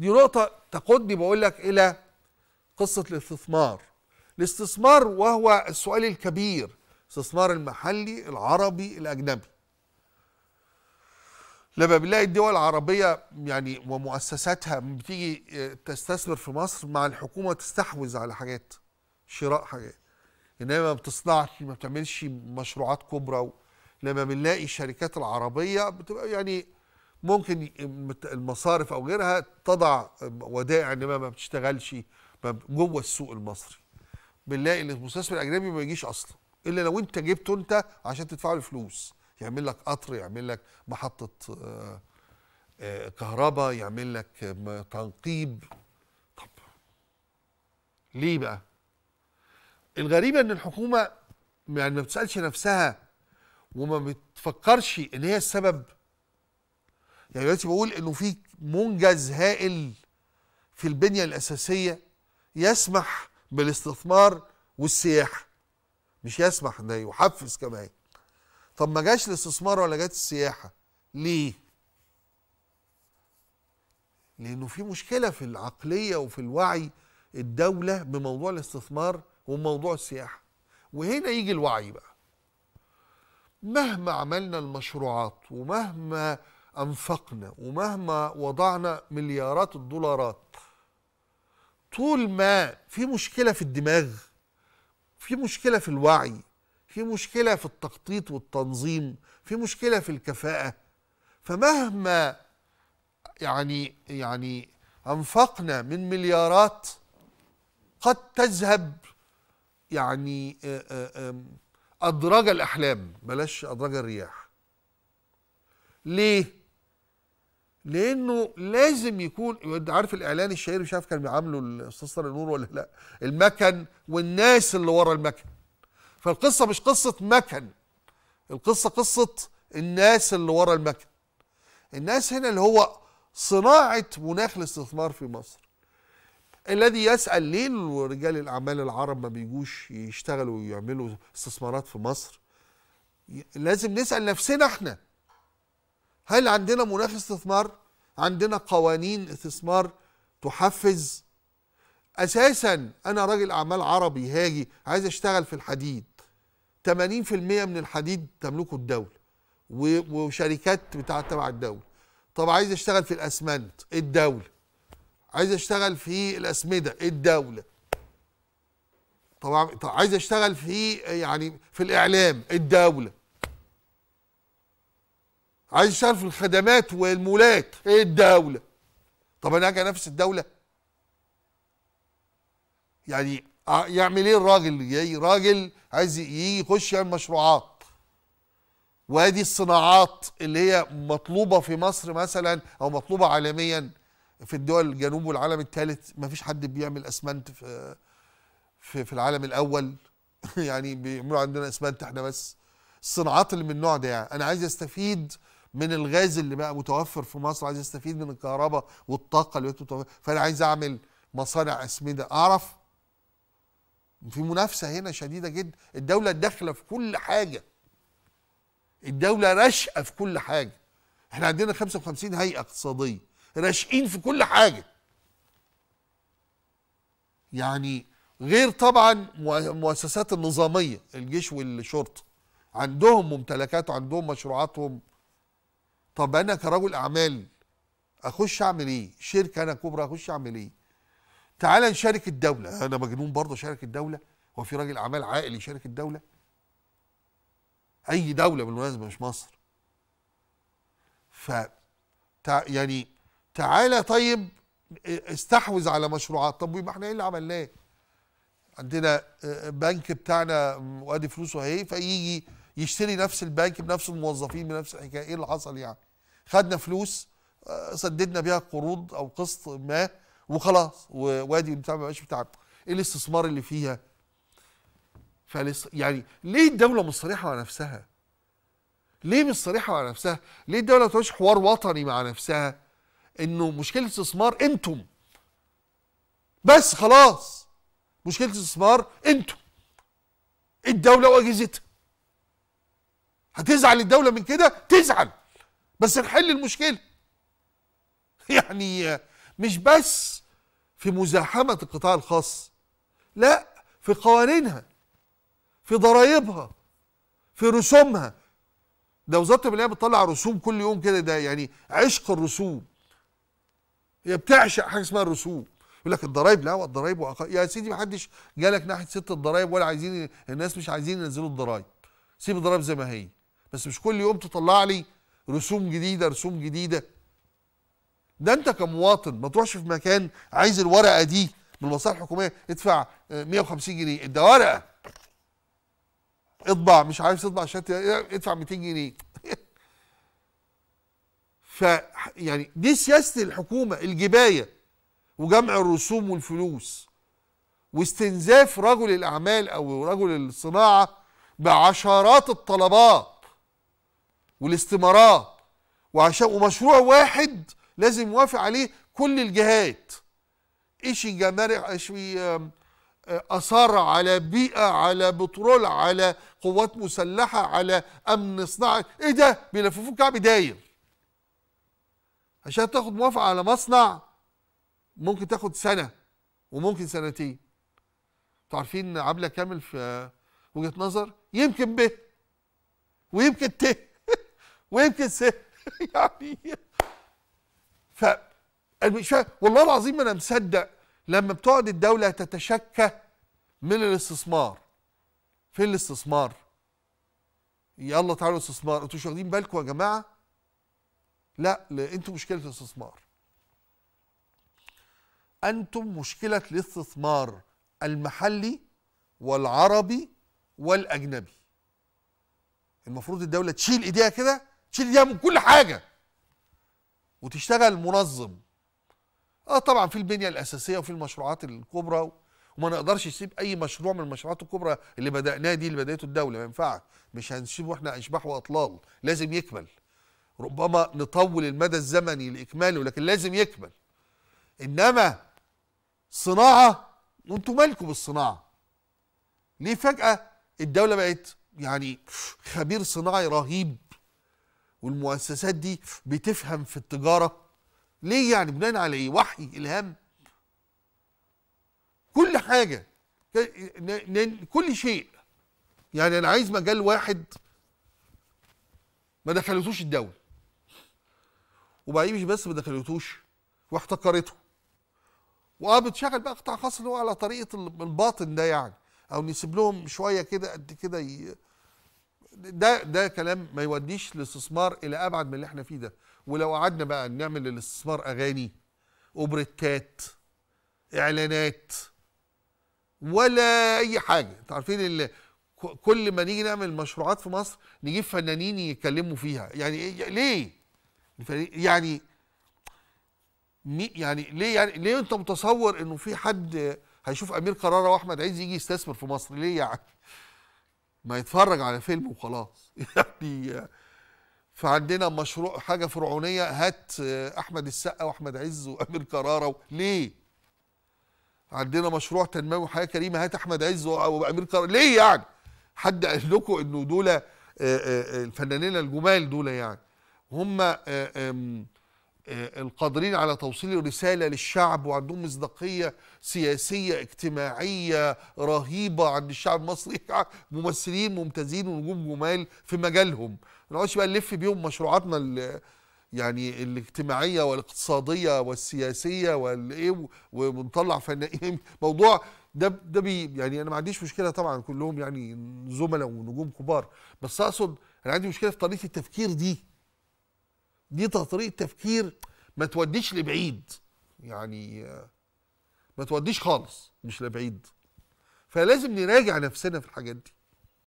دي نقطة تقودني بقول لك إلى قصة الاستثمار الاستثمار وهو السؤال الكبير استثمار المحلي العربي الأجنبي لما بنلاقي الدول العربية يعني ومؤسساتها بتيجي آه، تستثمر في مصر مع الحكومة تستحوذ على حاجات شراء حاجات إنما ما بتصنعش ما بتعملش مشروعات كبرى لما بنلاقي الشركات العربية بتبقى يعني ممكن المصارف او غيرها تضع ودائع انما ما بتشتغلش جوه السوق المصري بنلاقي ان المستثمر الاجنبي ما يجيش اصلا الا لو انت جبته انت عشان تدفع له فلوس يعمل لك قطر يعمل لك محطه آه، آه، كهرباء يعمل لك تنقيب طب ليه بقى الغريب ان الحكومه يعني ما بتسالش نفسها وما بتفكرش ان هي السبب يعني دلوقتي بقول انه في منجز هائل في البنيه الاساسيه يسمح بالاستثمار والسياحه مش يسمح ده يحفز كمان طب ما جاش الاستثمار ولا جت السياحه ليه لانه في مشكله في العقليه وفي الوعي الدوله بموضوع الاستثمار وموضوع السياحه وهنا يجي الوعي بقى مهما عملنا المشروعات ومهما أنفقنا ومهما وضعنا مليارات الدولارات طول ما في مشكلة في الدماغ في مشكلة في الوعي في مشكلة في التخطيط والتنظيم في مشكلة في الكفاءة فمهما يعني يعني أنفقنا من مليارات قد تذهب يعني ادراج الأحلام بلاش ادراج الرياح ليه؟ لانه لازم يكون عارف الاعلان الشهير مش عارف كان بيعامله الاستاذ طارق نور ولا لا المكن والناس اللي ورا المكن فالقصه مش قصه مكن القصه قصه الناس اللي ورا المكن الناس هنا اللي هو صناعه مناخ الاستثمار في مصر الذي يسال ليه رجال الاعمال العرب ما بيجوش يشتغلوا ويعملوا استثمارات في مصر لازم نسال نفسنا احنا هل عندنا مناخ استثمار عندنا قوانين استثمار تحفز اساسا انا راجل اعمال عربي هاجي عايز اشتغل في الحديد 80% من الحديد تملكه الدوله وشركات بتاعت تبع الدوله طب عايز اشتغل في الاسمنت الدوله عايز اشتغل في الاسمده الدوله طبعا عايز اشتغل في يعني في الاعلام الدوله عايز يشتغل في الخدمات والمولات ايه الدوله طب انا اجي انافس الدوله يعني يعمل ايه الراجل جاي راجل عايز يخش يعمل مشروعات وادي الصناعات اللي هي مطلوبه في مصر مثلا او مطلوبه عالميا في الدول الجنوب والعالم الثالث مفيش حد بيعمل اسمنت في في, في العالم الاول يعني بيعملوا عندنا اسمنت احنا بس الصناعات اللي من النوع ده يعني انا عايز استفيد من الغاز اللي بقى متوفر في مصر عايز استفيد من الكهرباء والطاقه اللي متوفر فانا عايز اعمل مصانع اسمده اعرف في منافسه هنا شديده جدا الدوله داخله في كل حاجه الدوله راشقه في كل حاجه احنا عندنا 55 هيئه اقتصاديه راشقين في كل حاجه يعني غير طبعا مؤسسات النظاميه الجيش والشرطه عندهم ممتلكات وعندهم مشروعاتهم طب انا كرجل اعمال اخش اعمل ايه شركه انا كبرى اخش اعمل ايه تعالى نشارك الدوله انا مجنون برضه شارك الدوله هو في راجل اعمال عاقل يشارك الدوله اي دوله بالمناسبه مش مصر ف تع... يعني تعالى طيب استحوذ على مشروعات طب يبقى احنا ايه اللي عملناه عندنا بنك بتاعنا وادي فلوسه اهي فيجي يشتري نفس البنك بنفس الموظفين بنفس الحكايه ايه اللي حصل يعني خدنا فلوس آه، سددنا بيها قروض او قسط ما وخلاص وادي بتاع ما بقاش بتاعنا ايه الاستثمار اللي فيها فلس يعني ليه الدوله مش صريحه مع نفسها ليه مش صريحه مع نفسها ليه الدوله ما بتعملش حوار وطني مع نفسها انه مشكله الاستثمار انتم بس خلاص مشكله الاستثمار انتم الدوله واجهزتها هتزعل الدوله من كده تزعل بس نحل المشكله يعني مش بس في مزاحمه القطاع الخاص لا في قوانينها في ضرائبها في رسومها ده وزاره الماليه بتطلع رسوم كل يوم كده ده يعني عشق الرسوم هي بتعشق حاجه اسمها الرسوم يقول لك الضرايب لا الضرايب وأق... يا سيدي ما حدش جالك ناحيه ست الضرايب ولا عايزين الناس مش عايزين ينزلوا الضرايب سيب الضرايب زي ما هي بس مش كل يوم تطلع لي رسوم جديده رسوم جديده ده انت كمواطن ما تروحش في مكان عايز الورقه دي من المصالح الحكوميه ادفع 150 آه، جنيه ده ورقه اطبع مش عارف تطبع عشان ادفع 200 جنيه ف يعني دي سياسه الحكومه الجبايه وجمع الرسوم والفلوس واستنزاف رجل الاعمال او رجل الصناعه بعشرات الطلبات والاستمارات وعشان ومشروع واحد لازم يوافق عليه كل الجهات اشي جمارح اشي آه، اثار على بيئه على بترول على قوات مسلحه على امن صناعي ايه ده بيلففوا كعب داير عشان تاخد موافقه على مصنع ممكن تاخد سنه وممكن سنتين انتوا عارفين عامله كامل في وجهه نظر يمكن ب ويمكن ت ويمكن سهل يعني ف مش فاهم والله العظيم انا مصدق لما بتقعد الدوله تتشكى من الاستثمار فين الاستثمار يلا تعالوا استثمار انتوا مش واخدين بالكم يا جماعه لا انتوا مشكله الاستثمار انتم مشكله الاستثمار المحلي والعربي والاجنبي المفروض الدوله تشيل ايديها كده تشيل ايديها من كل حاجه وتشتغل منظم اه طبعا في البنيه الاساسيه وفي المشروعات الكبرى وما نقدرش نسيب اي مشروع من المشروعات الكبرى اللي بداناه دي اللي بداته الدوله ما ينفعش مش هنسيبه احنا اشباح واطلال لازم يكمل ربما نطول المدى الزمني لاكماله لكن لازم يكمل انما صناعه وانتوا مالكم بالصناعه ليه فجاه الدوله بقت يعني خبير صناعي رهيب والمؤسسات دي بتفهم في التجاره ليه يعني بناء على ايه وحي الهام كل حاجه كل شيء يعني انا عايز مجال واحد ما دخلتوش الدوله وبعدين مش بس ما دخلتوش واحتكرته واه بتشغل بقى قطاع خاص اللي هو على طريقه الباطن ده يعني او نسيب لهم شويه كده قد كده ده ده كلام ما يوديش الاستثمار الى ابعد من اللي احنا فيه ده ولو قعدنا بقى نعمل للاستثمار اغاني اوبريتات اعلانات ولا اي حاجه انتوا عارفين كل ما نيجي نعمل مشروعات في مصر نجيب فنانين يتكلموا فيها يعني إيه؟ ليه يعني يعني ليه يعني ليه انت متصور انه في حد هيشوف امير قراره واحمد عز يجي يستثمر في مصر ليه يعني ما يتفرج على فيلم وخلاص يعني فعندنا مشروع حاجه فرعونيه هات احمد السقا واحمد عز وامير كراره ليه عندنا مشروع تنموي وحياه كريمه هات احمد عز وامير كراره ليه يعني حد قال لكم انه دول الفنانين الجمال دول يعني هم آه، القادرين على توصيل رسالة للشعب وعندهم مصداقية سياسية اجتماعية رهيبة عند الشعب المصري ممثلين ممتازين ونجوم جمال في مجالهم ما نقعدش بقى نلف بيهم مشروعاتنا يعني الاجتماعية والاقتصادية والسياسية والايه ونطلع فنانين موضوع ده ده بي يعني انا ما عنديش مشكلة طبعا كلهم يعني زملاء ونجوم كبار بس اقصد انا عندي مشكلة في طريقة التفكير دي دي طريقه تفكير ما توديش لبعيد يعني ما توديش خالص مش لبعيد فلازم نراجع نفسنا في الحاجات دي